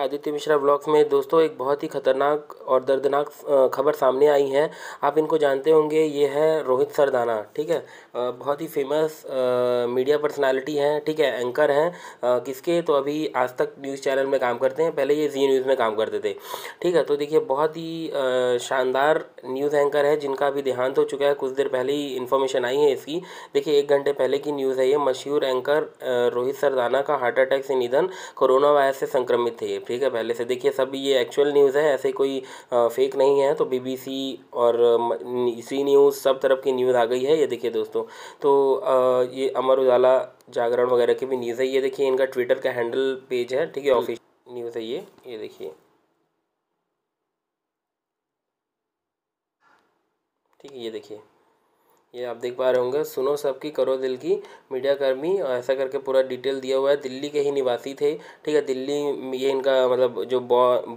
Aditya Mishra blogs में दोस्तों एक बहुत ही खतरनाक और दर्दनाक खबर सामने आई है आप इनको जानते होंगे ये है रोहित सरदाना ठीक है बहुत ही फेमस मीडिया पर्सनालिटी हैं ठीक है एंकर हैं किसके तो अभी आज तक न्यूज़ चैनल में काम करते हैं पहले ये जी न्यूज़ में काम करते थे ठीक है तो देखिए बहुत ही शानदार न्यूज़ एंकर है जिनका अभी देहांत हो चुका है कुछ देर पहले ही इन्फॉर्मेशन आई है इसकी देखिए एक घंटे पहले की न्यूज़ है ये मशहूर एंकर रोहित सरदाना का हार्ट अटैक से निधन कोरोना वायरस से संक्रमित थे ठीक है पहले से देखिए सब ये एक्चुअल न्यूज़ है ऐसे कोई फेक नहीं है तो बीबीसी और इसी न्यूज़ सब तरफ की न्यूज़ आ गई है ये देखिए दोस्तों तो ये अमर उजाला जागरण वगैरह की भी न्यूज़ है ये देखिए इनका ट्विटर का हैंडल पेज है ठीक है ऑफिस हम्म। न्यूज़ है ये ये देखिए ठीक है ये देखिए ये आप देख पा रहे होंगे सुनो सबकी करो दिल की मीडिया कर्मी ऐसा करके पूरा डिटेल दिया हुआ है दिल्ली के ही निवासी थे ठीक है दिल्ली ये इनका मतलब जो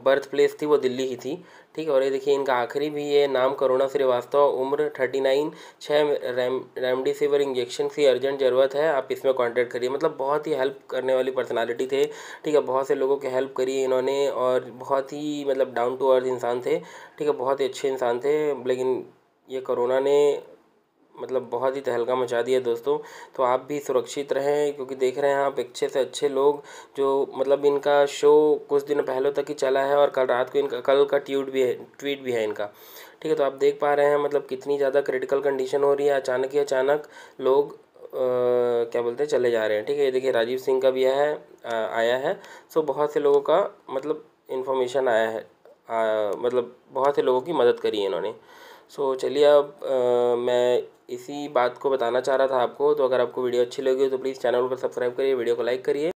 बर्थ प्लेस थी वो दिल्ली ही थी ठीक है और ये देखिए इनका आखिरी भी ये नाम करोना श्रीवास्तव उम्र थर्टी नाइन छः रेम रेमडेसिविर इंजेक्शन की अर्जेंट ज़रूरत है आप इसमें कॉन्टैक्ट करिए मतलब बहुत ही हेल्प करने वाली पर्सनैलिटी थे ठीक है बहुत से लोगों की हेल्प करी इन्होंने और बहुत ही मतलब डाउन टू अर्थ इंसान थे ठीक है बहुत ही अच्छे इंसान थे लेकिन ये कोरोना ने मतलब बहुत ही तहलका मचा दिया दोस्तों तो आप भी सुरक्षित रहें क्योंकि देख रहे हैं आप अच्छे से अच्छे लोग जो मतलब इनका शो कुछ दिन पहले तक ही चला है और कल रात को इनका कल का ट्यूट भी है ट्वीट भी है इनका ठीक है तो आप देख पा रहे हैं मतलब कितनी ज़्यादा क्रिटिकल कंडीशन हो रही है अचानक ही अचानक लोग आ, क्या बोलते हैं चले जा रहे हैं ठीक है ये देखिए राजीव सिंह का भी है आ, आया है सो बहुत से लोगों का मतलब इन्फॉर्मेशन आया है आ, मतलब बहुत से लोगों की मदद करी है इन्होंने सो चलिए अब मैं इसी बात को बताना चाह रहा था आपको तो अगर आपको वीडियो अच्छी लगी हो तो प्लीज़ चैनल को सब्सक्राइब करिए वीडियो को लाइक करिए